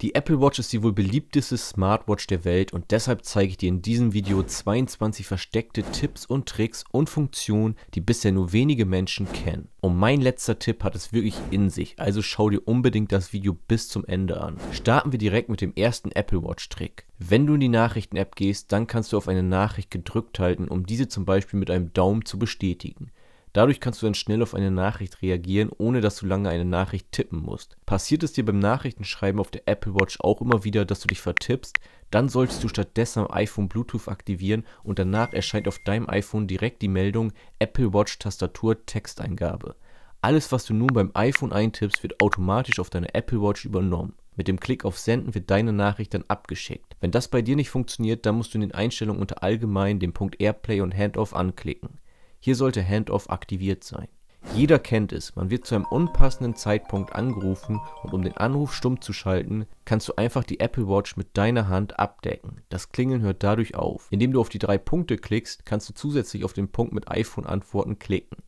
Die Apple Watch ist die wohl beliebteste Smartwatch der Welt und deshalb zeige ich dir in diesem Video 22 versteckte Tipps und Tricks und Funktionen, die bisher nur wenige Menschen kennen. Und mein letzter Tipp hat es wirklich in sich, also schau dir unbedingt das Video bis zum Ende an. Starten wir direkt mit dem ersten Apple Watch Trick. Wenn du in die Nachrichten-App gehst, dann kannst du auf eine Nachricht gedrückt halten, um diese zum Beispiel mit einem Daumen zu bestätigen. Dadurch kannst du dann schnell auf eine Nachricht reagieren, ohne dass du lange eine Nachricht tippen musst. Passiert es dir beim Nachrichtenschreiben auf der Apple Watch auch immer wieder, dass du dich vertippst? Dann solltest du stattdessen am iPhone Bluetooth aktivieren und danach erscheint auf deinem iPhone direkt die Meldung Apple Watch Tastatur Texteingabe. Alles, was du nun beim iPhone eintippst, wird automatisch auf deine Apple Watch übernommen. Mit dem Klick auf Senden wird deine Nachricht dann abgeschickt. Wenn das bei dir nicht funktioniert, dann musst du in den Einstellungen unter Allgemein den Punkt Airplay und Handoff anklicken. Hier sollte Handoff aktiviert sein. Jeder kennt es, man wird zu einem unpassenden Zeitpunkt angerufen und um den Anruf stumm zu schalten, kannst du einfach die Apple Watch mit deiner Hand abdecken. Das Klingeln hört dadurch auf. Indem du auf die drei Punkte klickst, kannst du zusätzlich auf den Punkt mit iPhone Antworten klicken.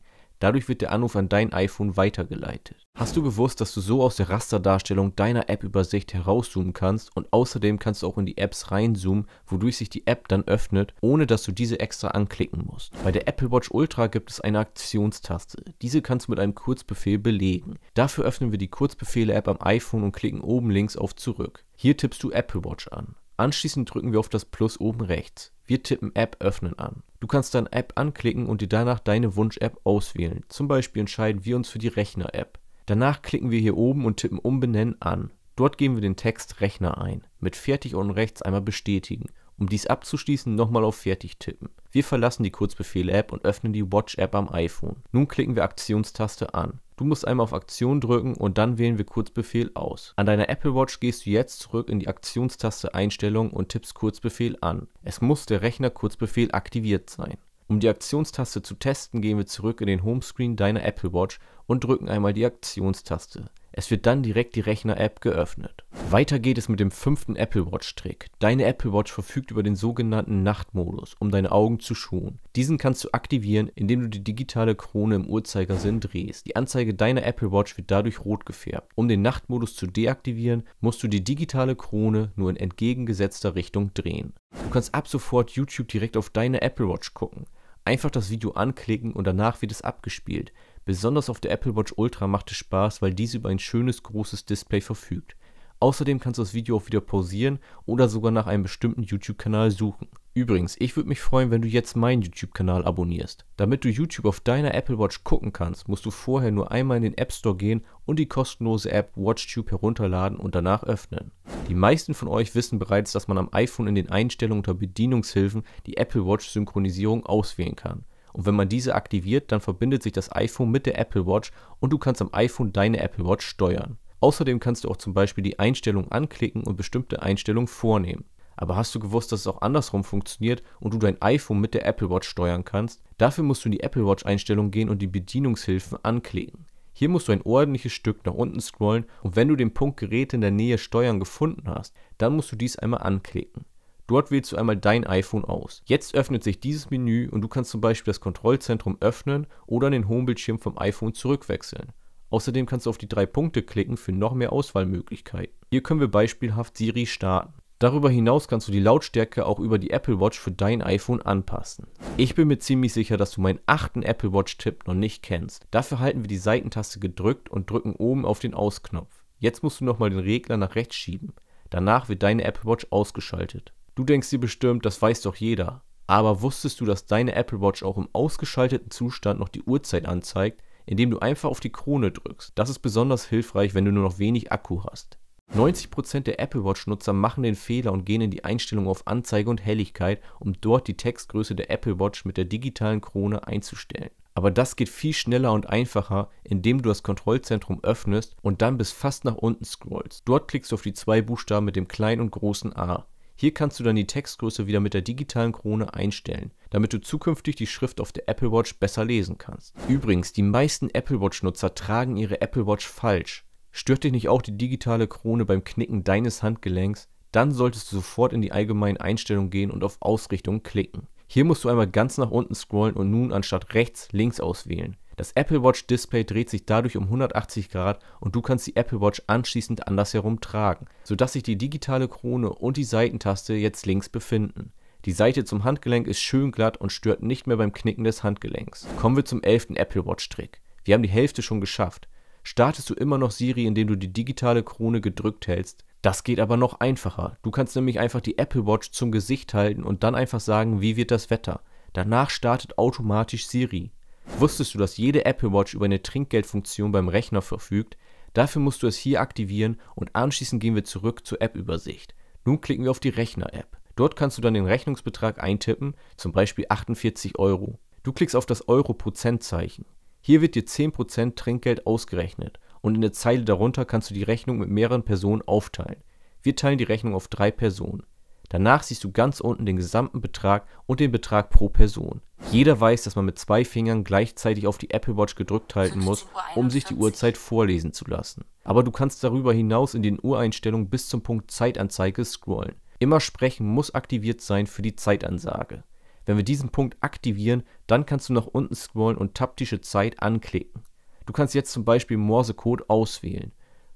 Dadurch wird der Anruf an dein iPhone weitergeleitet. Hast du gewusst, dass du so aus der Rasterdarstellung deiner App-Übersicht herauszoomen kannst und außerdem kannst du auch in die Apps reinzoomen, wodurch sich die App dann öffnet, ohne dass du diese extra anklicken musst. Bei der Apple Watch Ultra gibt es eine Aktionstaste. Diese kannst du mit einem Kurzbefehl belegen. Dafür öffnen wir die Kurzbefehle-App am iPhone und klicken oben links auf Zurück. Hier tippst du Apple Watch an. Anschließend drücken wir auf das Plus oben rechts. Wir tippen App öffnen an. Du kannst dann App anklicken und dir danach deine Wunsch-App auswählen. Zum Beispiel entscheiden wir uns für die Rechner-App. Danach klicken wir hier oben und tippen Umbenennen an. Dort geben wir den Text Rechner ein. Mit Fertig unten rechts einmal bestätigen um dies abzuschließen, nochmal auf Fertig tippen. Wir verlassen die Kurzbefehle-App und öffnen die Watch-App am iPhone. Nun klicken wir Aktionstaste an. Du musst einmal auf Aktion drücken und dann wählen wir Kurzbefehl aus. An deiner Apple Watch gehst du jetzt zurück in die Aktionstaste Einstellungen und tippst Kurzbefehl an. Es muss der Rechner Kurzbefehl aktiviert sein. Um die Aktionstaste zu testen, gehen wir zurück in den Homescreen deiner Apple Watch und drücken einmal die Aktionstaste. Es wird dann direkt die Rechner-App geöffnet. Weiter geht es mit dem fünften Apple Watch-Trick. Deine Apple Watch verfügt über den sogenannten Nachtmodus, um deine Augen zu schonen. Diesen kannst du aktivieren, indem du die digitale Krone im Uhrzeigersinn drehst. Die Anzeige deiner Apple Watch wird dadurch rot gefärbt. Um den Nachtmodus zu deaktivieren, musst du die digitale Krone nur in entgegengesetzter Richtung drehen. Du kannst ab sofort YouTube direkt auf deine Apple Watch gucken. Einfach das Video anklicken und danach wird es abgespielt. Besonders auf der Apple Watch Ultra macht es Spaß, weil diese über ein schönes großes Display verfügt. Außerdem kannst du das Video auch wieder pausieren oder sogar nach einem bestimmten YouTube-Kanal suchen. Übrigens, ich würde mich freuen, wenn du jetzt meinen YouTube-Kanal abonnierst. Damit du YouTube auf deiner Apple Watch gucken kannst, musst du vorher nur einmal in den App Store gehen und die kostenlose App WatchTube herunterladen und danach öffnen. Die meisten von euch wissen bereits, dass man am iPhone in den Einstellungen unter Bedienungshilfen die Apple Watch Synchronisierung auswählen kann. Und wenn man diese aktiviert, dann verbindet sich das iPhone mit der Apple Watch und du kannst am iPhone deine Apple Watch steuern. Außerdem kannst du auch zum Beispiel die Einstellung anklicken und bestimmte Einstellungen vornehmen. Aber hast du gewusst, dass es auch andersrum funktioniert und du dein iPhone mit der Apple Watch steuern kannst? Dafür musst du in die Apple Watch Einstellung gehen und die Bedienungshilfen anklicken. Hier musst du ein ordentliches Stück nach unten scrollen und wenn du den Punkt Gerät in der Nähe steuern gefunden hast, dann musst du dies einmal anklicken. Dort wählst du einmal dein iPhone aus. Jetzt öffnet sich dieses Menü und du kannst zum Beispiel das Kontrollzentrum öffnen oder den Homebildschirm vom iPhone zurückwechseln. Außerdem kannst du auf die drei Punkte klicken für noch mehr Auswahlmöglichkeiten. Hier können wir beispielhaft Siri starten. Darüber hinaus kannst du die Lautstärke auch über die Apple Watch für dein iPhone anpassen. Ich bin mir ziemlich sicher, dass du meinen achten Apple Watch-Tipp noch nicht kennst. Dafür halten wir die Seitentaste gedrückt und drücken oben auf den Ausknopf. Jetzt musst du nochmal den Regler nach rechts schieben. Danach wird deine Apple Watch ausgeschaltet. Du denkst dir bestimmt, das weiß doch jeder. Aber wusstest du, dass deine Apple Watch auch im ausgeschalteten Zustand noch die Uhrzeit anzeigt, indem du einfach auf die Krone drückst? Das ist besonders hilfreich, wenn du nur noch wenig Akku hast. 90% der Apple Watch-Nutzer machen den Fehler und gehen in die Einstellung auf Anzeige und Helligkeit, um dort die Textgröße der Apple Watch mit der digitalen Krone einzustellen. Aber das geht viel schneller und einfacher, indem du das Kontrollzentrum öffnest und dann bis fast nach unten scrollst. Dort klickst du auf die zwei Buchstaben mit dem kleinen und großen A. Hier kannst du dann die Textgröße wieder mit der digitalen Krone einstellen, damit du zukünftig die Schrift auf der Apple Watch besser lesen kannst. Übrigens, die meisten Apple Watch Nutzer tragen ihre Apple Watch falsch. Stört dich nicht auch die digitale Krone beim Knicken deines Handgelenks? Dann solltest du sofort in die allgemeinen Einstellungen gehen und auf Ausrichtung klicken. Hier musst du einmal ganz nach unten scrollen und nun anstatt rechts links auswählen. Das Apple Watch Display dreht sich dadurch um 180 Grad und du kannst die Apple Watch anschließend andersherum tragen, sodass sich die digitale Krone und die Seitentaste jetzt links befinden. Die Seite zum Handgelenk ist schön glatt und stört nicht mehr beim Knicken des Handgelenks. Kommen wir zum 11. Apple Watch Trick. Wir haben die Hälfte schon geschafft. Startest du immer noch Siri, indem du die digitale Krone gedrückt hältst, das geht aber noch einfacher. Du kannst nämlich einfach die Apple Watch zum Gesicht halten und dann einfach sagen, wie wird das Wetter. Danach startet automatisch Siri. Wusstest du, dass jede Apple Watch über eine Trinkgeldfunktion beim Rechner verfügt? Dafür musst du es hier aktivieren und anschließend gehen wir zurück zur App-Übersicht. Nun klicken wir auf die Rechner-App. Dort kannst du dann den Rechnungsbetrag eintippen, zum Beispiel 48 Euro. Du klickst auf das Euro-Prozentzeichen. Hier wird dir 10% Trinkgeld ausgerechnet und in der Zeile darunter kannst du die Rechnung mit mehreren Personen aufteilen. Wir teilen die Rechnung auf drei Personen. Danach siehst du ganz unten den gesamten Betrag und den Betrag pro Person. Jeder weiß, dass man mit zwei Fingern gleichzeitig auf die Apple Watch gedrückt halten muss, um sich die Uhrzeit vorlesen zu lassen. Aber du kannst darüber hinaus in den Uhreinstellungen bis zum Punkt Zeitanzeige scrollen. Immer sprechen muss aktiviert sein für die Zeitansage. Wenn wir diesen Punkt aktivieren, dann kannst du nach unten scrollen und taptische Zeit anklicken. Du kannst jetzt zum Beispiel Morsecode auswählen.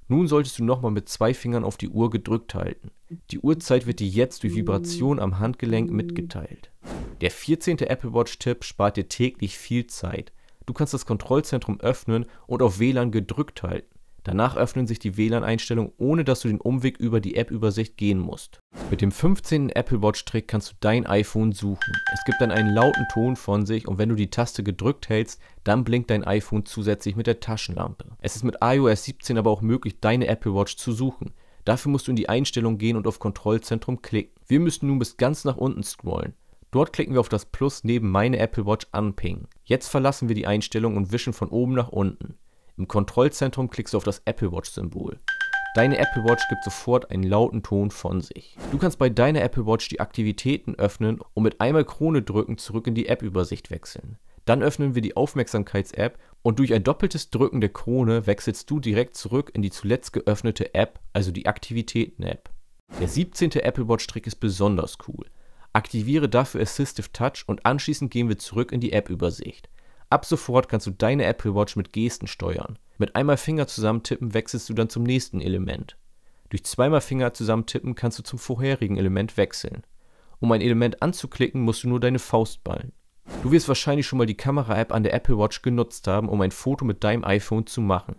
Nun solltest du nochmal mit zwei Fingern auf die Uhr gedrückt halten. Die Uhrzeit wird dir jetzt durch Vibration am Handgelenk mitgeteilt. Der 14. Apple Watch-Tipp spart dir täglich viel Zeit. Du kannst das Kontrollzentrum öffnen und auf WLAN gedrückt halten. Danach öffnen sich die WLAN-Einstellungen, ohne dass du den Umweg über die App-Übersicht gehen musst. Mit dem 15. Apple Watch-Trick kannst du dein iPhone suchen. Es gibt dann einen lauten Ton von sich und wenn du die Taste gedrückt hältst, dann blinkt dein iPhone zusätzlich mit der Taschenlampe. Es ist mit iOS 17 aber auch möglich, deine Apple Watch zu suchen. Dafür musst du in die Einstellung gehen und auf Kontrollzentrum klicken. Wir müssen nun bis ganz nach unten scrollen. Dort klicken wir auf das Plus neben meine Apple Watch anpingen. Jetzt verlassen wir die Einstellung und wischen von oben nach unten. Im Kontrollzentrum klickst du auf das Apple Watch-Symbol. Deine Apple Watch gibt sofort einen lauten Ton von sich. Du kannst bei deiner Apple Watch die Aktivitäten öffnen und mit einmal Krone drücken zurück in die App-Übersicht wechseln. Dann öffnen wir die Aufmerksamkeits-App und durch ein doppeltes Drücken der Krone wechselst du direkt zurück in die zuletzt geöffnete App, also die Aktivitäten-App. Der 17. Apple Watch-Trick ist besonders cool. Aktiviere dafür Assistive Touch und anschließend gehen wir zurück in die App-Übersicht. Ab sofort kannst du deine Apple Watch mit Gesten steuern. Mit einmal Finger zusammentippen wechselst du dann zum nächsten Element. Durch zweimal Finger zusammentippen kannst du zum vorherigen Element wechseln. Um ein Element anzuklicken, musst du nur deine Faust ballen. Du wirst wahrscheinlich schon mal die Kamera-App an der Apple Watch genutzt haben, um ein Foto mit deinem iPhone zu machen.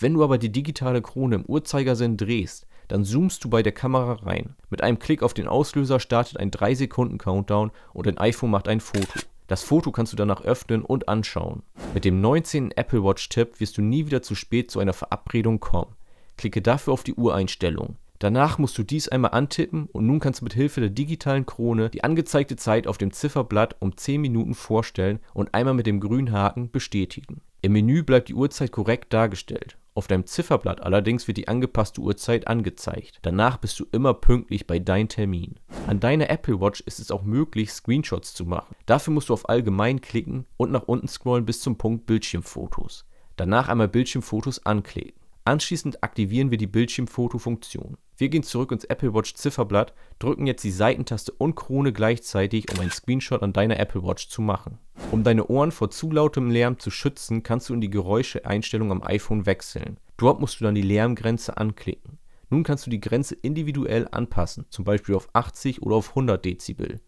Wenn du aber die digitale Krone im Uhrzeigersinn drehst, dann zoomst du bei der Kamera rein. Mit einem Klick auf den Auslöser startet ein 3 Sekunden Countdown und dein iPhone macht ein Foto. Das Foto kannst du danach öffnen und anschauen. Mit dem 19. Apple Watch Tipp wirst du nie wieder zu spät zu einer Verabredung kommen. Klicke dafür auf die Uhreinstellung. Danach musst du dies einmal antippen und nun kannst du mit Hilfe der digitalen Krone die angezeigte Zeit auf dem Zifferblatt um 10 Minuten vorstellen und einmal mit dem grünen Haken bestätigen. Im Menü bleibt die Uhrzeit korrekt dargestellt auf deinem Zifferblatt allerdings wird die angepasste Uhrzeit angezeigt. Danach bist du immer pünktlich bei deinem Termin. An deiner Apple Watch ist es auch möglich, Screenshots zu machen. Dafür musst du auf Allgemein klicken und nach unten scrollen bis zum Punkt Bildschirmfotos. Danach einmal Bildschirmfotos anklicken. Anschließend aktivieren wir die Bildschirmfoto-Funktion. Wir gehen zurück ins Apple Watch Zifferblatt, drücken jetzt die Seitentaste und Krone gleichzeitig, um einen Screenshot an deiner Apple Watch zu machen. Um deine Ohren vor zu lautem Lärm zu schützen, kannst du in die Geräuscheeinstellung am iPhone wechseln. Dort musst du dann die Lärmgrenze anklicken. Nun kannst du die Grenze individuell anpassen, zum Beispiel auf 80 oder auf 100 Dezibel.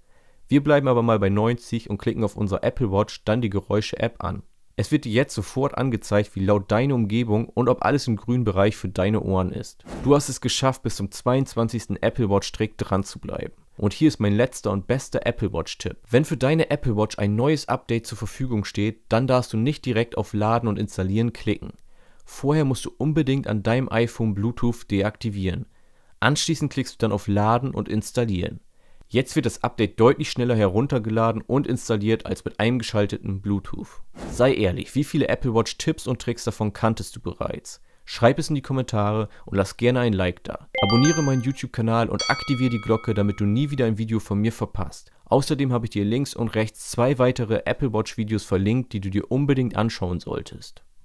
Wir bleiben aber mal bei 90 und klicken auf unserer Apple Watch dann die Geräusche-App an. Es wird dir jetzt sofort angezeigt, wie laut deine Umgebung und ob alles im grünen Bereich für deine Ohren ist. Du hast es geschafft, bis zum 22. Apple Watch strikt dran zu bleiben. Und hier ist mein letzter und bester Apple Watch-Tipp. Wenn für deine Apple Watch ein neues Update zur Verfügung steht, dann darfst du nicht direkt auf Laden und Installieren klicken. Vorher musst du unbedingt an deinem iPhone Bluetooth deaktivieren. Anschließend klickst du dann auf Laden und Installieren. Jetzt wird das Update deutlich schneller heruntergeladen und installiert als mit eingeschaltetem Bluetooth. Sei ehrlich, wie viele Apple Watch Tipps und Tricks davon kanntest du bereits? Schreib es in die Kommentare und lass gerne ein Like da. Abonniere meinen YouTube-Kanal und aktiviere die Glocke, damit du nie wieder ein Video von mir verpasst. Außerdem habe ich dir links und rechts zwei weitere Apple Watch Videos verlinkt, die du dir unbedingt anschauen solltest.